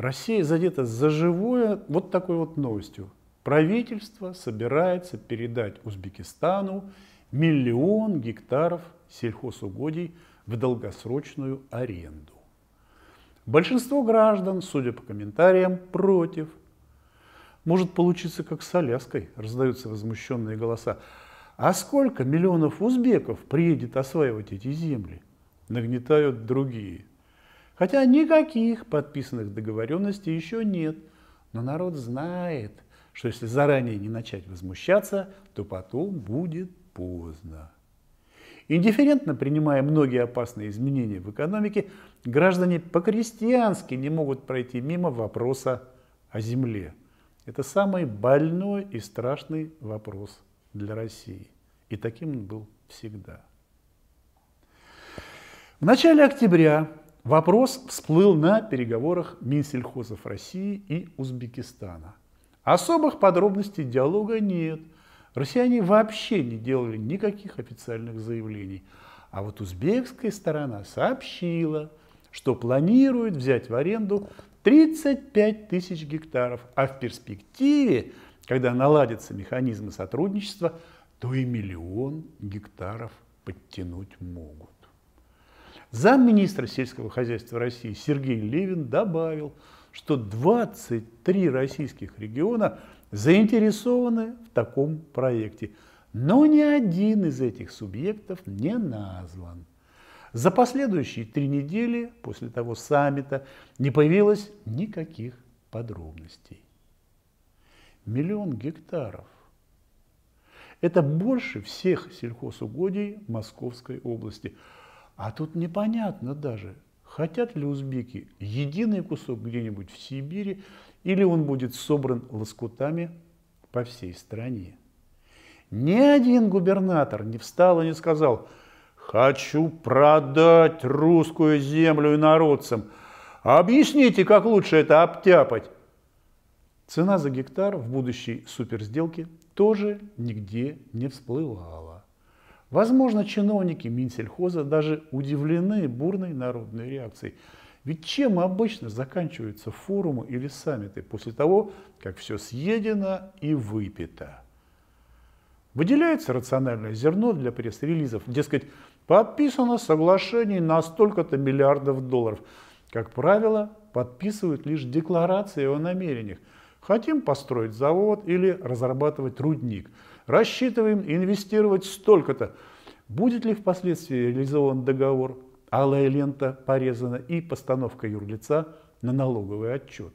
Россия задета за живое вот такой вот новостью. Правительство собирается передать Узбекистану миллион гектаров сельхозугодий в долгосрочную аренду. Большинство граждан, судя по комментариям, против. Может получиться как с Аляской, раздаются возмущенные голоса. А сколько миллионов узбеков приедет осваивать эти земли? Нагнетают другие – Хотя никаких подписанных договоренностей еще нет. Но народ знает, что если заранее не начать возмущаться, то потом будет поздно. Индифферентно принимая многие опасные изменения в экономике, граждане по-крестьянски не могут пройти мимо вопроса о земле. Это самый больной и страшный вопрос для России. И таким он был всегда. В начале октября Вопрос всплыл на переговорах Минсельхозов России и Узбекистана. Особых подробностей диалога нет. Россияне вообще не делали никаких официальных заявлений. А вот узбекская сторона сообщила, что планирует взять в аренду 35 тысяч гектаров, а в перспективе, когда наладятся механизмы сотрудничества, то и миллион гектаров подтянуть могут. Замминистра сельского хозяйства России Сергей Левин добавил, что 23 российских региона заинтересованы в таком проекте, но ни один из этих субъектов не назван. За последующие три недели после того саммита не появилось никаких подробностей. Миллион гектаров. Это больше всех сельхозугодий Московской области – а тут непонятно даже, хотят ли узбеки единый кусок где-нибудь в Сибири, или он будет собран лоскутами по всей стране. Ни один губернатор не встал и не сказал «Хочу продать русскую землю инородцам. Объясните, как лучше это обтяпать». Цена за гектар в будущей суперсделке тоже нигде не всплывала. Возможно, чиновники Минсельхоза даже удивлены бурной народной реакцией. Ведь чем обычно заканчиваются форумы или саммиты после того, как все съедено и выпито? Выделяется рациональное зерно для пресс-релизов. Дескать, подписано соглашений на столько-то миллиардов долларов. Как правило, подписывают лишь декларации о намерениях. Хотим построить завод или разрабатывать рудник – рассчитываем инвестировать столько-то. Будет ли впоследствии реализован договор? Алая лента порезана и постановка юрлица на налоговый отчет.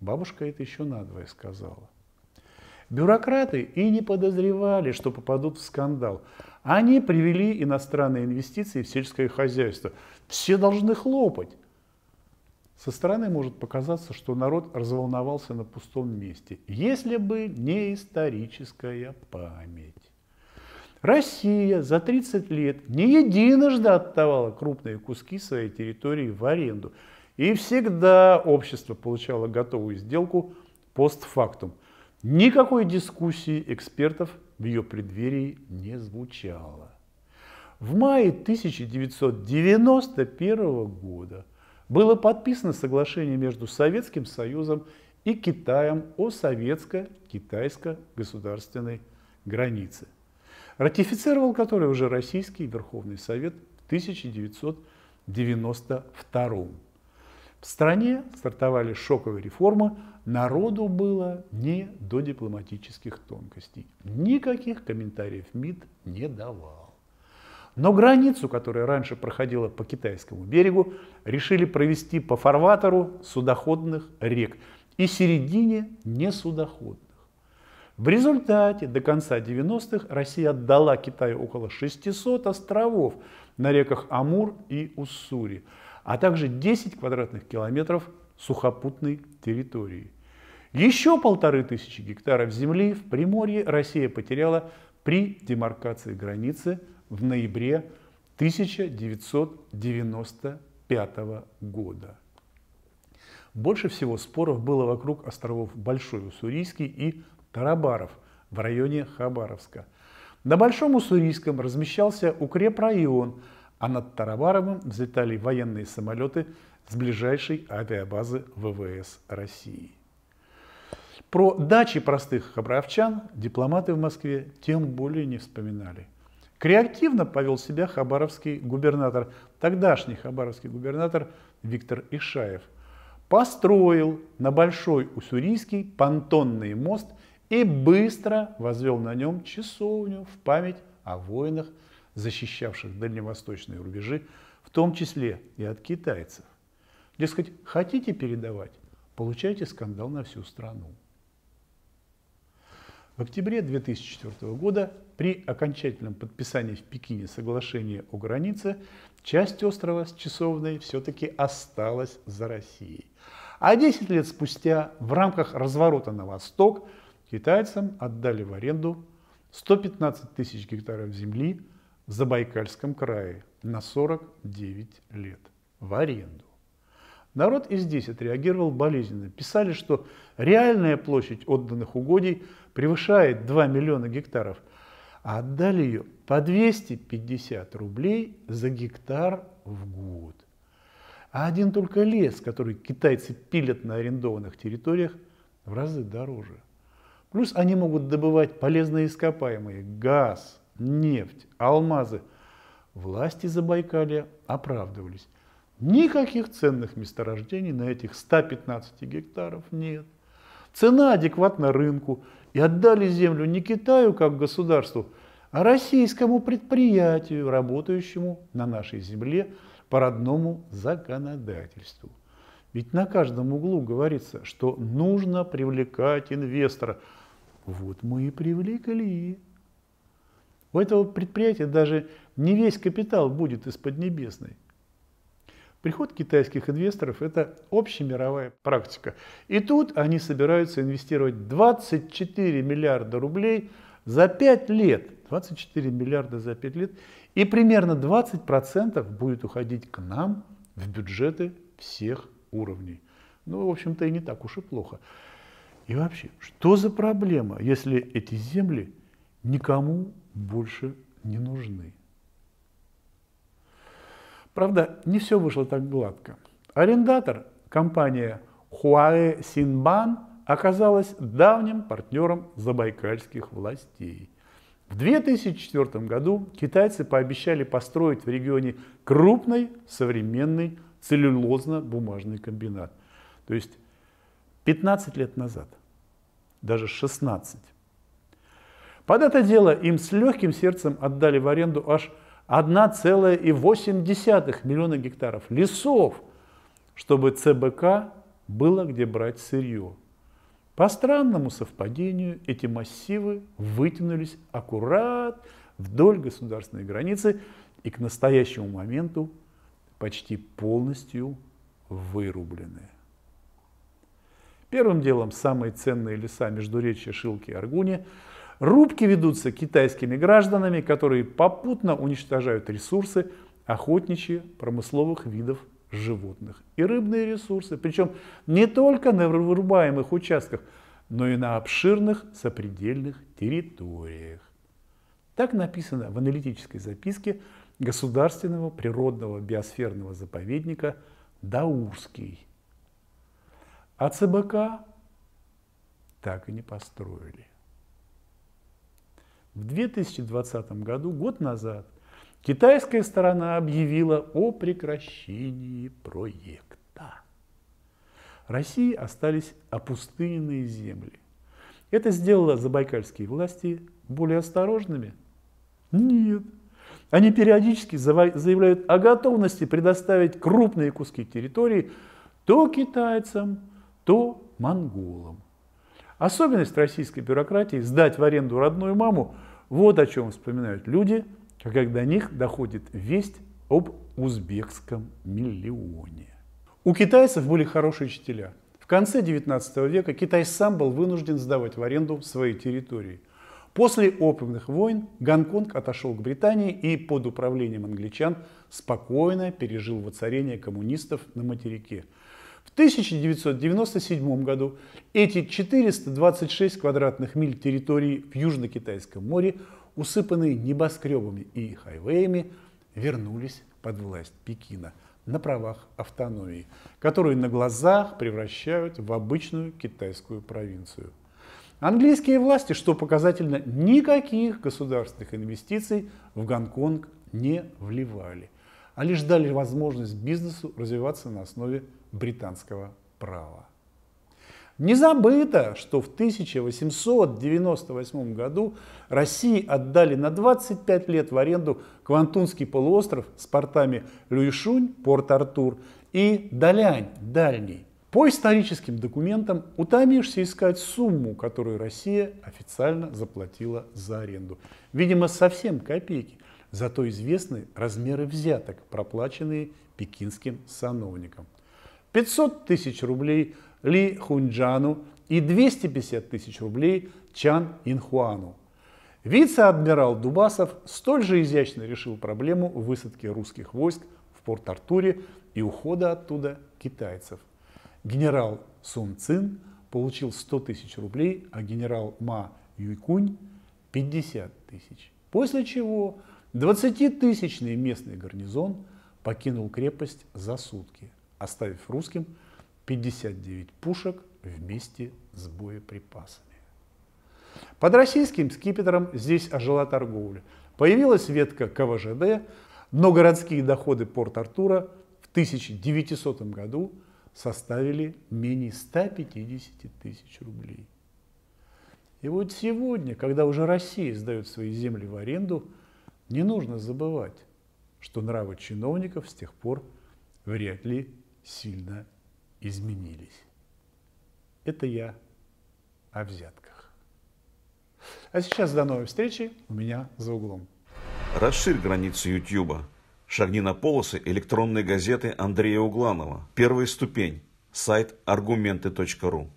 Бабушка это еще надвое сказала. Бюрократы и не подозревали, что попадут в скандал. Они привели иностранные инвестиции в сельское хозяйство. Все должны хлопать. Со стороны может показаться, что народ разволновался на пустом месте, если бы не историческая память. Россия за 30 лет не единожды отдавала крупные куски своей территории в аренду. И всегда общество получало готовую сделку постфактум. Никакой дискуссии экспертов в ее преддверии не звучало. В мае 1991 года было подписано соглашение между Советским Союзом и Китаем о советско-китайско-государственной границе, ратифицировал который уже Российский Верховный Совет в 1992 году. В стране стартовали шоковые реформы, народу было не до дипломатических тонкостей. Никаких комментариев МИД не давал. Но границу, которая раньше проходила по китайскому берегу, решили провести по фарватеру судоходных рек и середине несудоходных. В результате до конца 90-х Россия отдала Китаю около 600 островов на реках Амур и Уссури, а также 10 квадратных километров сухопутной территории. Еще полторы тысячи гектаров земли в Приморье Россия потеряла при демаркации границы – в ноябре 1995 года. Больше всего споров было вокруг островов Большой Уссурийский и Тарабаров в районе Хабаровска. На Большом Уссурийском размещался укрепрайон, а над Тарабаровым взлетали военные самолеты с ближайшей авиабазы ВВС России. Про дачи простых хабаровчан дипломаты в Москве тем более не вспоминали. Креативно повел себя хабаровский губернатор, тогдашний хабаровский губернатор Виктор Ишаев. Построил на Большой Уссурийский понтонный мост и быстро возвел на нем часовню в память о воинах, защищавших дальневосточные рубежи, в том числе и от китайцев. Дескать, хотите передавать, получайте скандал на всю страну. В октябре 2004 года при окончательном подписании в Пекине соглашения о границе часть острова с Часовной все-таки осталась за Россией. А 10 лет спустя в рамках разворота на восток китайцам отдали в аренду 115 тысяч гектаров земли в Забайкальском крае на 49 лет в аренду. Народ и здесь отреагировал болезненно. Писали, что реальная площадь отданных угодий превышает 2 миллиона гектаров, а отдали ее по 250 рублей за гектар в год. А один только лес, который китайцы пилят на арендованных территориях, в разы дороже. Плюс они могут добывать полезные ископаемые – газ, нефть, алмазы. Власти Забайкалия оправдывались – Никаких ценных месторождений на этих 115 гектаров нет. Цена адекватна рынку. И отдали землю не Китаю как государству, а российскому предприятию, работающему на нашей земле по родному законодательству. Ведь на каждом углу говорится, что нужно привлекать инвестора. Вот мы и привлекли. У этого предприятия даже не весь капитал будет из под небесной. Приход китайских инвесторов – это общемировая практика. И тут они собираются инвестировать 24 миллиарда рублей за 5 лет. 24 миллиарда за 5 лет. И примерно 20% будет уходить к нам в бюджеты всех уровней. Ну, в общем-то, и не так уж и плохо. И вообще, что за проблема, если эти земли никому больше не нужны? Правда, не все вышло так гладко. Арендатор, компания Хуае Синбан, оказалась давним партнером забайкальских властей. В 2004 году китайцы пообещали построить в регионе крупный современный целлюлозно-бумажный комбинат. То есть 15 лет назад, даже 16. Под это дело им с легким сердцем отдали в аренду аж 1,8 миллиона гектаров лесов, чтобы ЦБК было где брать сырье. По странному совпадению эти массивы вытянулись аккурат вдоль государственной границы и к настоящему моменту почти полностью вырублены. Первым делом самые ценные леса Междуречья, Шилки и Аргуни Рубки ведутся китайскими гражданами, которые попутно уничтожают ресурсы охотничьи промысловых видов животных и рыбные ресурсы, причем не только на вырубаемых участках, но и на обширных сопредельных территориях. Так написано в аналитической записке Государственного природного биосферного заповедника Даурский. А ЦБК так и не построили. В 2020 году, год назад, китайская сторона объявила о прекращении проекта. России остались опустыненные земли. Это сделало забайкальские власти более осторожными? Нет. Они периодически заявляют о готовности предоставить крупные куски территории то китайцам, то монголам. Особенность российской бюрократии – сдать в аренду родную маму. Вот о чем вспоминают люди, когда до них доходит весть об узбекском миллионе. У китайцев были хорошие учителя. В конце 19 века Китай сам был вынужден сдавать в аренду свои территории. После опиумных войн Гонконг отошел к Британии и под управлением англичан спокойно пережил воцарение коммунистов на материке – в 1997 году эти 426 квадратных миль территории в Южно-Китайском море, усыпанные небоскребами и хайвеями, вернулись под власть Пекина на правах автономии, которую на глазах превращают в обычную китайскую провинцию. Английские власти, что показательно, никаких государственных инвестиций в Гонконг не вливали, а лишь дали возможность бизнесу развиваться на основе британского права. Не забыто, что в 1898 году России отдали на 25 лет в аренду Квантунский полуостров с портами Люишунь, Порт-Артур и Далянь, Дальний. По историческим документам утомишься искать сумму, которую Россия официально заплатила за аренду. Видимо, совсем копейки. Зато известны размеры взяток, проплаченные пекинским сановникам. 500 тысяч рублей Ли Хунджану и 250 тысяч рублей Чан Инхуану. Вице-адмирал Дубасов столь же изящно решил проблему высадки русских войск в Порт-Артуре и ухода оттуда китайцев. Генерал Сун Цин получил 100 тысяч рублей, а генерал Ма Юйкунь 50 тысяч. После чего 20-тысячный местный гарнизон покинул крепость за сутки оставив русским 59 пушек вместе с боеприпасами. Под российским скипетром здесь ожила торговля. Появилась ветка КВЖД, но городские доходы Порт-Артура в 1900 году составили менее 150 тысяч рублей. И вот сегодня, когда уже Россия сдает свои земли в аренду, не нужно забывать, что нравы чиновников с тех пор вряд ли сильно изменились. Это я о взятках. А сейчас до новой встречи у меня за углом. Расширь границы Ютьюба. Шагни на полосы электронной газеты Андрея Угланова. Первая ступень. Сайт аргументы.ру